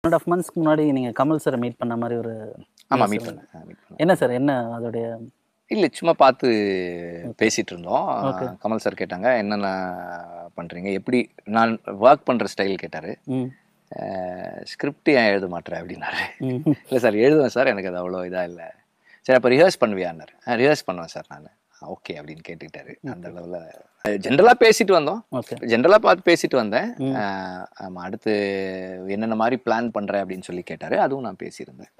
one and half மந்த்ஸ்க்கு முன்னாடி நீங்கள் கமல் சார் மீட் பண்ண மாதிரி ஒரு ஆமாம் மீட் பண்ணேன் என்ன சார் என்ன அதோடைய இல்லை சும்மா பார்த்து பேசிகிட்டு இருந்தோம் கமல் சார் கேட்டாங்க என்னென்ன பண்ணுறீங்க எப்படி நான் ஒர்க் பண்ணுற ஸ்டைல் கேட்டார் ஸ்கிரிப்ட் ஏன் எழுத மாட்டேறேன் அப்படின்னாரு இல்லை சார் எழுதுவேன் சார் எனக்கு அது அவ்வளோ இதாக இல்லை சரி அப்போ ரிஹர்ஸ் பண்ணுவியான்னாரு ரிஹர்ஸ் பண்ணுவேன் சார் நான் ஓகே அப்படின்னு கேட்டுக்கிட்டாரு அந்த அளவுல ஜென்ரலா பேசிட்டு வந்தோம் ஜென்ரலா பார்த்து பேசிட்டு வந்தேன் ஆமா அடுத்து என்னென்ன மாதிரி பிளான் பண்றேன் அப்படின்னு சொல்லி கேட்டாரு அதுவும் நான் பேசியிருந்தேன்